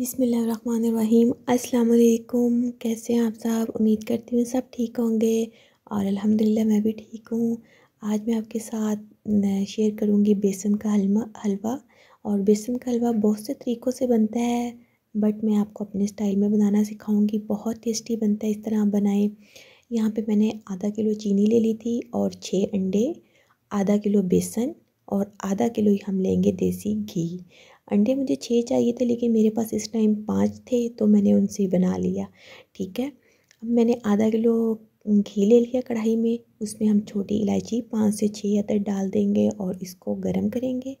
बिसमीम् अल्लाम कैसे हैं आप साहब उम्मीद करती हूँ सब ठीक होंगे और अल्हम्दुलिल्लाह मैं भी ठीक हूँ आज मैं आपके साथ शेयर करूँगी बेसन का हलवा हलवा और बेसन का हलवा बहुत से तरीक़ों से बनता है बट मैं आपको अपने स्टाइल में बनाना सिखाऊँगी बहुत टेस्टी बनता है इस तरह आप बनाएँ यहाँ पर मैंने आधा किलो चीनी ले ली थी और छः अंडे आधा किलो बेसन और आधा किलो ही हम लेंगे देसी घी अंडे मुझे छः चाहिए थे लेकिन मेरे पास इस टाइम पाँच थे तो मैंने उनसे बना लिया ठीक है अब मैंने आधा किलो घी ले लिया कढ़ाई में उसमें हम छोटी इलायची पाँच से छः अतर डाल देंगे और इसको गर्म करेंगे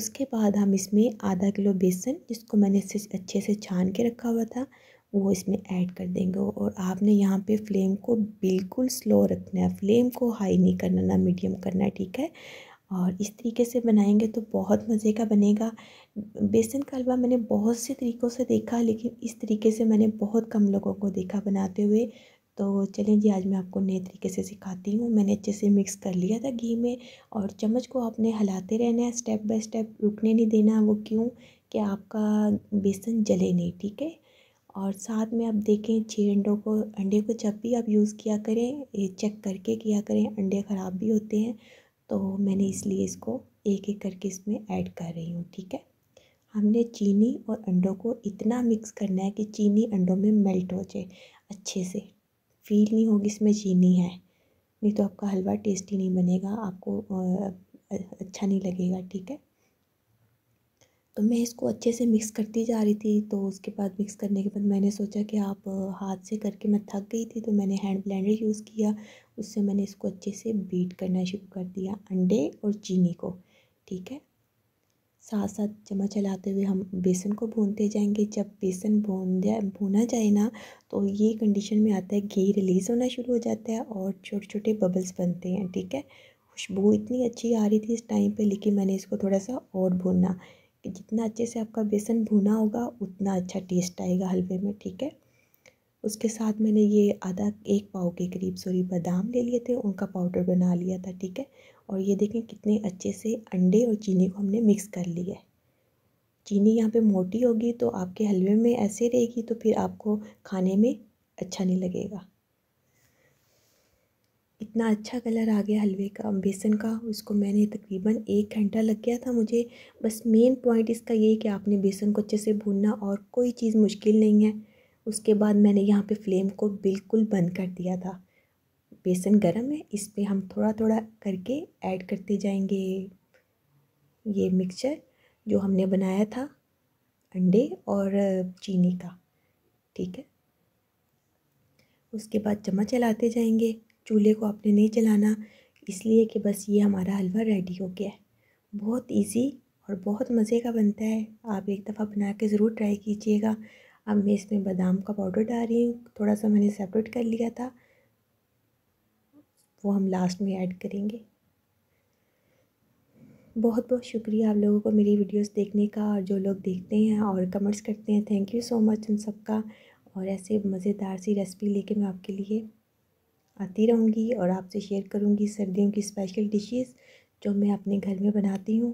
उसके बाद हम इसमें आधा किलो बेसन जिसको मैंने इससे अच्छे से छान के रखा हुआ था वो इसमें ऐड कर देंगे और आपने यहाँ पे फ्लेम को बिल्कुल स्लो रखना है फ्लेम को हाई नहीं करना ना मीडियम करना है ठीक है और इस तरीके से बनाएंगे तो बहुत मज़े का बनेगा बेसन का हलवा मैंने बहुत से तरीक़ों से देखा लेकिन इस तरीके से मैंने बहुत कम लोगों को देखा बनाते हुए तो चलें जी आज मैं आपको नए तरीके से सिखाती हूँ मैंने अच्छे से मिक्स कर लिया था घी में और चम्मच को आपने हलाते रहना है स्टेप बाय स्टेप रुकने नहीं देना वो क्यों कि आपका बेसन जले नहीं ठीक है और साथ में आप देखें छः अंडों को अंडे को जब भी आप यूज़ किया करें चेक करके किया करें अंडे ख़राब भी होते हैं तो मैंने इसलिए इसको एक एक करके इसमें ऐड कर रही हूँ ठीक है हमने चीनी और अंडों को इतना मिक्स करना है कि चीनी अंडों में मेल्ट हो जाए अच्छे से फील नहीं होगी इसमें चीनी है नहीं तो आपका हलवा टेस्टी नहीं बनेगा आपको अच्छा नहीं लगेगा ठीक है तो मैं इसको अच्छे से मिक्स करती जा रही थी तो उसके बाद मिक्स करने के बाद मैंने सोचा कि आप हाथ से करके मैं थक गई थी तो मैंने हैंड ब्लेंडर यूज़ किया उससे मैंने इसको अच्छे से बीट करना शुरू कर दिया अंडे और चीनी को ठीक है साथ साथ चम्मच चलाते हुए हम बेसन को भूनते जाएंगे जब बेसन भून जाए भूना जाए ना तो ये कंडीशन में आता है घी रिलीज़ होना शुरू हो जाता है और छोटे छोटे बबल्स बनते हैं ठीक है खुशबू इतनी अच्छी आ रही थी इस टाइम पे लेकिन मैंने इसको थोड़ा सा और भूनना कि जितना अच्छे से आपका बेसन भूना होगा उतना अच्छा टेस्ट आएगा हलवे में ठीक है उसके साथ मैंने ये आधा एक पाव के करीब सॉरी बादाम ले लिए थे उनका पाउडर बना लिया था ठीक है और ये देखें कितने अच्छे से अंडे और चीनी को हमने मिक्स कर लिया है चीनी यहाँ पे मोटी होगी तो आपके हलवे में ऐसे रहेगी तो फिर आपको खाने में अच्छा नहीं लगेगा इतना अच्छा कलर आ गया हलवे का बेसन का उसको मैंने तकरीबन एक घंटा लग गया था मुझे बस मेन पॉइंट इसका ये कि आपने बेसन को अच्छे से भूनना और कोई चीज़ मुश्किल नहीं है उसके बाद मैंने यहाँ पे फ्लेम को बिल्कुल बंद कर दिया था बेसन गरम है इस पर हम थोड़ा थोड़ा करके ऐड करते जाएंगे ये मिक्सचर जो हमने बनाया था अंडे और चीनी का ठीक है उसके बाद चम्मच चलाते जाएंगे चूल्हे को आपने नहीं चलाना इसलिए कि बस ये हमारा हलवा रेडी हो गया है बहुत इजी और बहुत मज़े का बनता है आप एक दफ़ा बना के ज़रूर ट्राई कीजिएगा अब मैं इसमें बादाम का पाउडर डाल रही हूँ थोड़ा सा मैंने सेपरेट कर लिया था वो हम लास्ट में ऐड करेंगे बहुत बहुत शुक्रिया आप लोगों को मेरी वीडियोस देखने का और जो लोग देखते हैं और कमेंट्स करते हैं थैंक यू सो मच उन सबका और ऐसे मज़ेदार सी रेसिपी लेके मैं आपके लिए आती रहूँगी और आपसे शेयर करूँगी सर्दियों की स्पेशल डिशेस जो मैं अपने घर में बनाती हूँ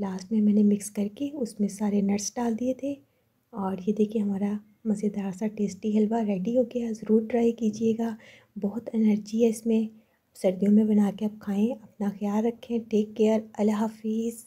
लास्ट में मैंने मिक्स करके उसमें सारे नट्स डाल दिए थे और ये देखिए हमारा मज़ेदार सा टेस्टी हलवा रेडी हो गया ज़रूर ट्राई कीजिएगा बहुत एनर्जी है इसमें सर्दियों में बना के आप खाएँ अपना ख्याल रखें टेक केयर अल्लाह हाफिज़